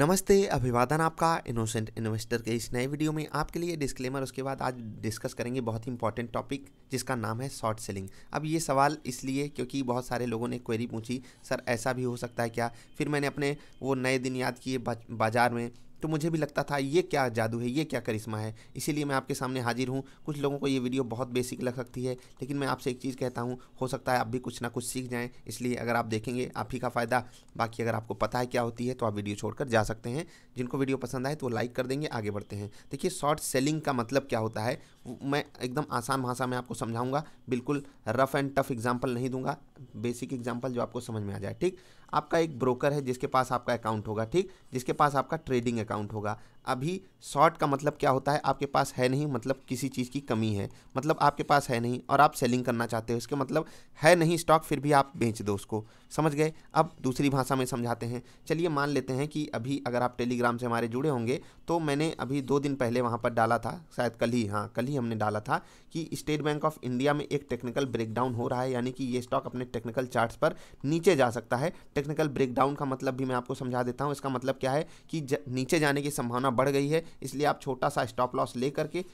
नमस्ते अभिवादन आपका इनोसेंट इन्वेस्टर के इस नए वीडियो में आपके लिए डिस्क्लेमर उसके बाद आज डिस्कस करेंगे बहुत ही इंपॉर्टेंट टॉपिक जिसका नाम है शॉर्ट सेलिंग अब ये सवाल इसलिए क्योंकि बहुत सारे लोगों ने क्वेरी पूछी सर ऐसा भी हो सकता है क्या फिर मैंने अपने वो नए दिन याद किए बाजार में तो मुझे भी लगता था ये क्या जादू है ये क्या करिश्मा है इसीलिए मैं आपके सामने हाजिर हूँ कुछ लोगों को ये वीडियो बहुत बेसिक लग सकती है लेकिन मैं आपसे एक चीज़ कहता हूँ हो सकता है आप भी कुछ ना कुछ सीख जाएँ इसलिए अगर आप देखेंगे आप ही का फ़ायदा बाकी अगर आपको पता है क्या होती है तो आप वीडियो छोड़कर जा सकते हैं जिनको वीडियो पसंद आए तो वो लाइक कर देंगे आगे बढ़ते हैं देखिए शॉर्ट सेलिंग का मतलब क्या होता है मैं एकदम आसान भाषा में आपको समझाऊंगा बिल्कुल रफ एंड टफ एग्जाम्पल नहीं दूंगा बेसिक एग्जाम्पल जो आपको समझ में आ जाए ठीक आपका एक ब्रोकर है जिसके पास आपका अकाउंट होगा ठीक जिसके पास आपका ट्रेडिंग अकाउंट होगा अभी शॉर्ट का मतलब क्या होता है आपके पास है नहीं मतलब किसी चीज़ की कमी है मतलब आपके पास है नहीं और आप सेलिंग करना चाहते हो इसके मतलब है नहीं स्टॉक फिर भी आप बेच दो उसको समझ गए अब दूसरी भाषा में समझाते हैं चलिए मान लेते हैं कि अभी अगर आप टेलीग्राम से हमारे जुड़े होंगे तो मैंने अभी दो दिन पहले वहाँ पर डाला था शायद कल ही हाँ कल ही हमने डाला था कि स्टेट बैंक ऑफ इंडिया में एक टेक्निकल ब्रेकडाउन हो रहा है यानी कि ये स्टॉक अपने टेक्निकल चार्ट पर नीचे जा सकता है टेक्निकल ब्रेकडाउन का मतलब भी मैं आपको समझा देता हूँ इसका मतलब क्या है कि ज, नीचे जाने की संभावना बढ़ गई है इसलिए आप छोटा सा स्टॉप लॉस ले करके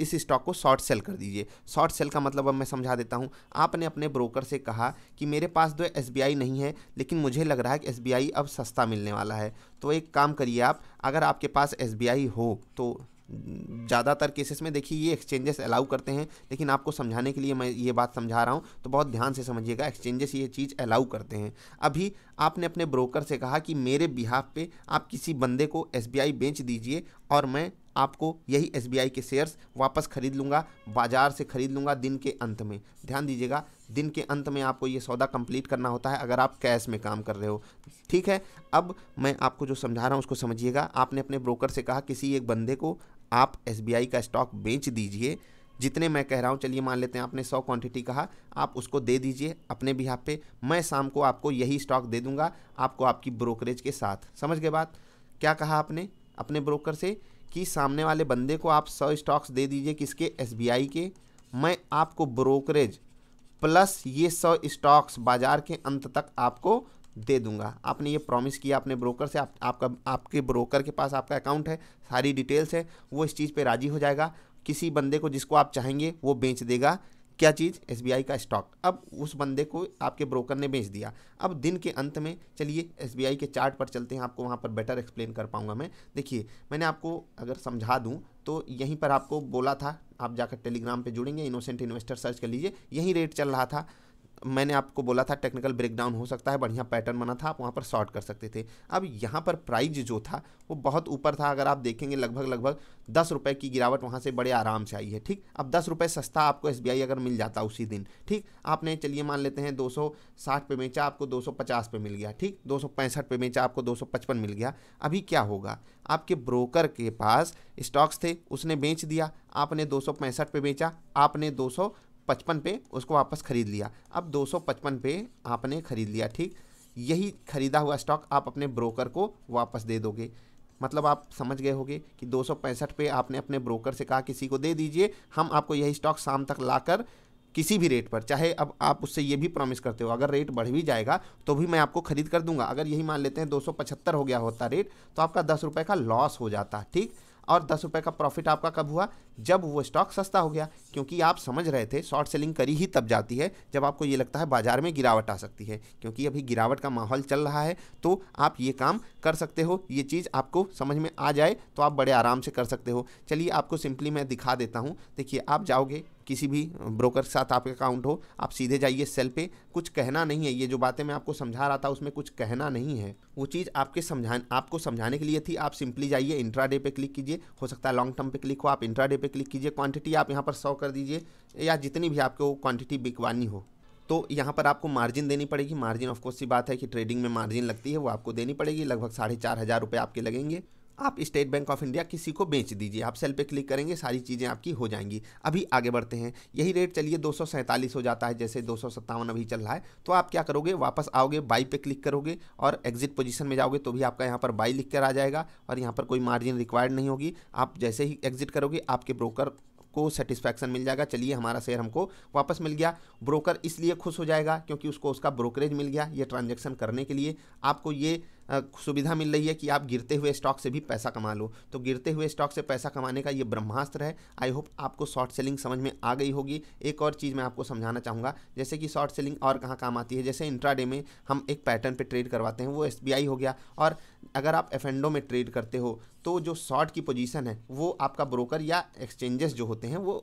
इस स्टॉक को शॉर्ट सेल कर दीजिए शॉर्ट सेल का मतलब अब मैं समझा देता हूँ आपने अपने ब्रोकर से कहा कि मेरे पास तो एस नहीं है लेकिन मुझे लग रहा है कि एस अब सस्ता मिलने वाला है तो एक काम करिए आप अगर आपके पास एस हो तो ज़्यादातर केसेस में देखिए ये एक्सचेंजेस अलाउ करते हैं लेकिन आपको समझाने के लिए मैं ये बात समझा रहा हूँ तो बहुत ध्यान से समझिएगा एक्सचेंजेस ये चीज़ अलाउ करते हैं अभी आपने अपने ब्रोकर से कहा कि मेरे बिहाफ पे आप किसी बंदे को एस बेच दीजिए और मैं आपको यही एस के शेयर्स वापस खरीद लूँगा बाज़ार से खरीद लूँगा दिन के अंत में ध्यान दीजिएगा दिन के अंत में आपको ये सौदा कंप्लीट करना होता है अगर आप कैश में काम कर रहे हो ठीक है अब मैं आपको जो समझा रहा हूँ उसको समझिएगा आपने अपने ब्रोकर से कहा किसी एक बंदे को आप एस का स्टॉक बेच दीजिए जितने मैं कह रहा हूँ चलिए मान लेते हैं आपने सौ क्वांटिटी कहा आप उसको दे दीजिए अपने भी हाँ पे मैं शाम को आपको यही स्टॉक दे दूंगा आपको आपकी ब्रोकरेज के साथ समझ गए बात क्या कहा आपने अपने ब्रोकर से कि सामने वाले बंदे को आप सौ स्टॉक्स दे दीजिए किसके एस के मैं आपको ब्रोकरेज प्लस ये सौ स्टॉक्स बाजार के अंत तक आपको दे दूंगा आपने ये प्रॉमिस किया आपने ब्रोकर से आप, आपका आपके ब्रोकर के पास आपका अकाउंट है सारी डिटेल्स है वो इस चीज़ पे राज़ी हो जाएगा किसी बंदे को जिसको आप चाहेंगे वो बेच देगा क्या चीज़ एस का स्टॉक अब उस बंदे को आपके ब्रोकर ने बेच दिया अब दिन के अंत में चलिए एस के चार्ट पर चलते हैं आपको वहाँ पर बेटर एक्सप्लेन कर पाऊँगा मैं देखिए मैंने आपको अगर समझा दूँ तो यहीं पर आपको बोला था आप जाकर टेलीग्राम पे जुड़ेंगे इनोसेंट इन्वेस्टर सर्च कर लीजिए यही रेट चल रहा था मैंने आपको बोला था टेक्निकल ब्रेकडाउन हो सकता है बढ़िया पैटर्न बना था आप वहाँ पर शॉर्ट कर सकते थे अब यहाँ पर प्राइज जो था वो बहुत ऊपर था अगर आप देखेंगे लगभग लगभग दस रुपये की गिरावट वहाँ से बड़े आराम से आई है ठीक अब दस रुपये सस्ता आपको एस अगर मिल जाता उसी दिन ठीक आपने चलिए मान लेते हैं दो सौ पे बेचा आपको दो सौ पे मिल गया ठीक दो सौ पे बेचा आपको दो मिल गया अभी क्या होगा आपके ब्रोकर के पास स्टॉक्स थे उसने बेच दिया आपने दो पे बेचा आपने दो पचपन पे उसको वापस ख़रीद लिया अब 255 पे आपने ख़रीद लिया ठीक यही ख़रीदा हुआ स्टॉक आप अपने ब्रोकर को वापस दे दोगे मतलब आप समझ गए होगे कि दो पे आपने अपने ब्रोकर से कहा किसी को दे दीजिए हम आपको यही स्टॉक शाम तक लाकर किसी भी रेट पर चाहे अब आप उससे ये भी प्रॉमिस करते हो अगर रेट बढ़ भी जाएगा तो भी मैं आपको खरीद कर दूंगा अगर यही मान लेते हैं दो हो गया होता रेट तो आपका दस रुपये का लॉस हो जाता ठीक और दस रुपये का प्रॉफिट आपका कब हुआ जब वो स्टॉक सस्ता हो गया क्योंकि आप समझ रहे थे शॉर्ट सेलिंग करी ही तब जाती है जब आपको ये लगता है बाजार में गिरावट आ सकती है क्योंकि अभी गिरावट का माहौल चल रहा है तो आप ये काम कर सकते हो ये चीज़ आपको समझ में आ जाए तो आप बड़े आराम से कर सकते हो चलिए आपको सिंपली मैं दिखा देता हूँ देखिए आप जाओगे किसी भी ब्रोकर के साथ आपके अकाउंट हो आप सीधे जाइए सेल पे कुछ कहना नहीं है ये जो बातें मैं आपको समझा रहा था उसमें कुछ कहना नहीं है वो चीज़ आपके समझा आपको समझाने के लिए थी आप सिंपली जाइए इंट्रा डे पे क्लिक कीजिए हो सकता है लॉन्ग टर्म पे क्लिक हो आप इंट्रा डे पे क्लिक कीजिए क्वांटिटी आप यहाँ पर सौ कर दीजिए या जितनी भी आपको क्वान्टिटी बिकवानी हो तो यहाँ पर आपको मार्जिन देनी पड़ेगी मार्जिन ऑफ कोर्स सी बात है कि ट्रेडिंग में मार्जिन लगती है वो आपको देनी पड़ेगी लगभग साढ़े चार हज़ार रुपये आपके लगेंगे आप स्टेट बैंक ऑफ इंडिया किसी को बेच दीजिए आप सेल पे क्लिक करेंगे सारी चीज़ें आपकी हो जाएंगी अभी आगे बढ़ते हैं यही रेट चलिए दो हो जाता है जैसे दो अभी चल रहा है तो आप क्या करोगे वापस आओगे बाई पे क्लिक करोगे और एग्जिट पोजीशन में जाओगे तो भी आपका यहाँ पर बाई लिख कर आ जाएगा और यहाँ पर कोई मार्जिन रिक्वायर्ड नहीं होगी आप जैसे ही एग्जिट करोगे आपके ब्रोकर को सेटिस्फैक्शन मिल जाएगा चलिए हमारा शेयर हमको वापस मिल गया ब्रोकर इसलिए खुश हो जाएगा क्योंकि उसको उसका ब्रोकरेज मिल गया ये ट्रांजेक्शन करने के लिए आपको ये सुविधा मिल रही है कि आप गिरते हुए स्टॉक से भी पैसा कमा लो तो गिरते हुए स्टॉक से पैसा कमाने का ये ब्रह्मास्त्र है आई होप आपको शॉर्ट सेलिंग समझ में आ गई होगी एक और चीज़ मैं आपको समझाना चाहूँगा जैसे कि शॉर्ट सेलिंग और कहाँ काम आती है जैसे इंट्राडे में हम एक पैटर्न पर ट्रेड करवाते हैं वो एस हो गया और अगर आप एफ में ट्रेड करते हो तो जो शॉर्ट की पोजीशन है वो आपका ब्रोकर या एक्सचेंजेस जो होते हैं वो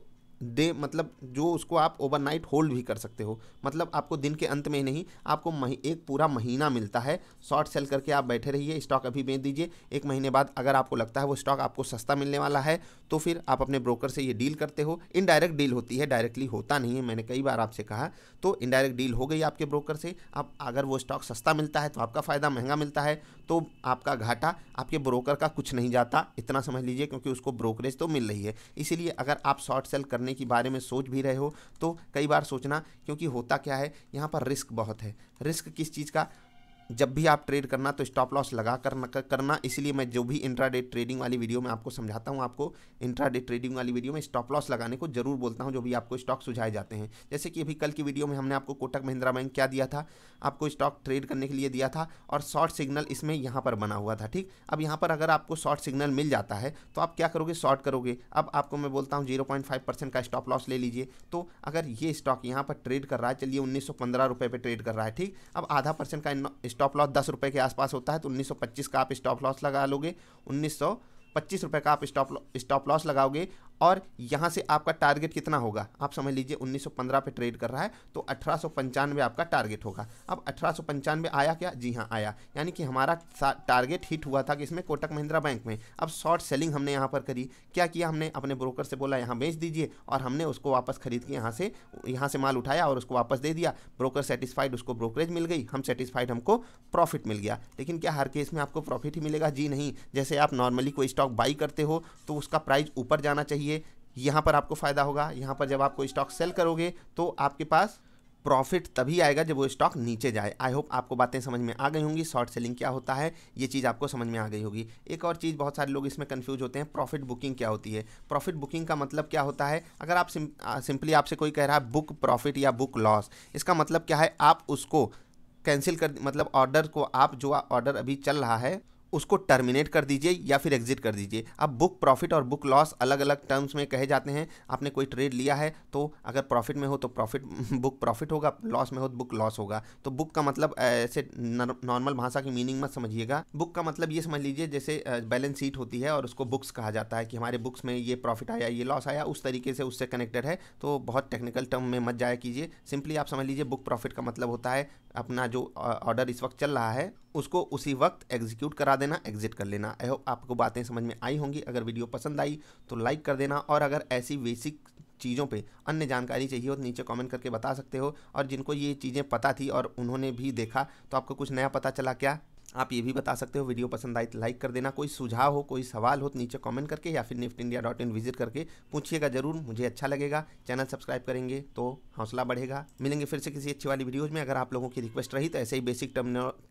दे मतलब जो उसको आप ओवरनाइट होल्ड भी कर सकते हो मतलब आपको दिन के अंत में ही नहीं आपको मही, एक पूरा महीना मिलता है शॉर्ट सेल करके आप बैठे रहिए स्टॉक अभी बेच दीजिए एक महीने बाद अगर आपको लगता है वो स्टॉक आपको सस्ता मिलने वाला है तो फिर आप अपने ब्रोकर से ये डील करते हो इनडायरेक्ट डील होती है डायरेक्टली होता नहीं है मैंने कई बार आपसे कहा तो इनडायरेक्ट डील हो गई आपके ब्रोकर से आप अगर वो स्टॉक सस्ता मिलता है तो आपका फ़ायदा महंगा मिलता है तो आपका घाटा आपके ब्रोकर का कुछ नहीं जाता इतना समझ लीजिए क्योंकि उसको ब्रोकरेज तो मिल रही है इसीलिए अगर आप शॉर्ट सेल करने करने के बारे में सोच भी रहे हो तो कई बार सोचना क्योंकि होता क्या है यहाँ पर रिस्क बहुत है रिस्क किस चीज़ का जब भी आप ट्रेड करना तो स्टॉप लॉस लगा कर करना इसलिए मैं जो भी इंट्रा ट्रेडिंग वाली वीडियो में आपको समझाता हूँ आपको इंट्रा ट्रेडिंग वाली वीडियो में स्टॉप लॉस लगाने को जरूर बोलता हूँ जो भी आपको स्टॉक सुझाए जाते हैं जैसे कि अभी कल की वीडियो में हमने आपको कोटक महिंद्रा बैंक क्या दिया था आपको स्टॉक ट्रेड करने के लिए दिया था और शॉर्ट सिग्नल इसमें यहाँ पर बना हुआ था ठीक अब यहाँ पर अगर आपको शॉर्ट सिग्नल मिल जाता है तो आप क्या करोगे शॉर्ट करोगे अब आपको मैं बोलता हूँ जीरो का स्टॉप लॉस ले लीजिए तो अगर ये स्टॉक यहाँ पर ट्रेड कर रहा है चलिए उन्नीस सौ ट्रेड कर रहा है ठीक अब आधा परसेंट का स्टॉप लॉस दस रुपये के आसपास होता है तो 1925 का आप स्टॉप लॉस लगा लोगे उन्नीस सौ पच्चीस रुपये का आप स्टॉप स्टॉप लॉस लगाओगे और यहाँ से आपका टारगेट कितना होगा आप समझ लीजिए 1915 पे ट्रेड कर रहा है तो अठारह आपका टारगेट होगा अब अठारह आया क्या जी हाँ आया यानी कि हमारा टारगेट हिट हुआ था कि इसमें कोटक महिंद्रा बैंक में अब शॉर्ट सेलिंग हमने यहाँ पर करी क्या किया हमने अपने ब्रोकर से बोला यहाँ बेच दीजिए और हमने उसको वापस खरीद के यहाँ से यहाँ से माल उठाया और उसको वापस दे दिया ब्रोकर सेटिस्फाइड उसको ब्रोकरेज मिल गई हम सेटिस्फाइड हमको प्रॉफिट मिल गया लेकिन क्या हर केस में आपको प्रॉफिट ही मिलेगा जी नहीं जैसे आप नॉर्मली कोई स्टॉक बाई करते हो तो उसका प्राइस ऊपर जाना चाहिए लिए यहाँ पर आपको फ़ायदा होगा यहाँ पर जब आपको स्टॉक सेल करोगे तो आपके पास प्रॉफिट तभी आएगा जब वो स्टॉक नीचे जाए आई होप आपको बातें समझ में आ गई होंगी शॉर्ट सेलिंग क्या होता है ये चीज़ आपको समझ में आ गई होगी एक और चीज़ बहुत सारे लोग इसमें कंफ्यूज होते हैं प्रॉफिट बुकिंग क्या होती है प्रॉफिट बुकिंग का मतलब क्या होता है अगर आप सिंपली आपसे कोई कह रहा है बुक प्रॉफिट या बुक लॉस इसका मतलब क्या है आप उसको कैंसिल कर मतलब ऑर्डर को आप जो ऑर्डर अभी चल रहा है उसको टर्मिनेट कर दीजिए या फिर एग्जिट कर दीजिए अब बुक प्रॉफिट और बुक लॉस अलग अलग टर्म्स में कहे जाते हैं आपने कोई ट्रेड लिया है तो अगर प्रॉफिट में हो तो प्रॉफिट बुक प्रॉफिट होगा लॉस में हो तो बुक लॉस होगा तो बुक का मतलब ऐसे नॉर्मल भाषा की मीनिंग मत समझिएगा बुक का मतलब ये समझ लीजिए जैसे बैलेंस शीट होती है और उसको बुक्स कहा जाता है कि हमारे बुक्स में ये प्रॉफिट आया ये लॉस आया उस तरीके से उससे कनेक्टेड है तो बहुत टेक्निकल टर्म में मत जाया कीजिए सिंपली आप समझ लीजिए बुक प्रॉफिट का मतलब होता है अपना जो ऑर्डर इस वक्त चल रहा है उसको उसी वक्त एग्जीक्यूट करा देना एग्जिट कर लेना आई होप आपको बातें समझ में आई होंगी अगर वीडियो पसंद आई तो लाइक कर देना और अगर ऐसी बेसिक चीज़ों पे अन्य जानकारी चाहिए हो तो नीचे कमेंट करके बता सकते हो और जिनको ये चीज़ें पता थी और उन्होंने भी देखा तो आपको कुछ नया पता चला क्या आप ये भी बता सकते हो वीडियो पसंद आए तो लाइक कर देना कोई सुझाव हो कोई सवाल हो तो नीचे कमेंट करके या फिर Nift India dot in visit करके पूछिएगा ज़रूर मुझे अच्छा लगेगा चैनल सब्सक्राइब करेंगे तो हौसला बढ़ेगा मिलेंगे फिर से किसी अच्छी वाली वीडियोज़ में अगर आप लोगों की रिक्वेस्ट रही तो ऐसे ही बेसिक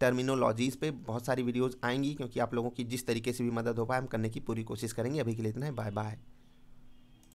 टर्मिनोलॉजीज़ पर बहुत सारी वीडियोज़ आएंगी क्योंकि आप लोगों की जिस तरीके से भी मदद हो पाए हम करने की पूरी कोशिश करेंगे अभी के लिए इतना है बाय बाय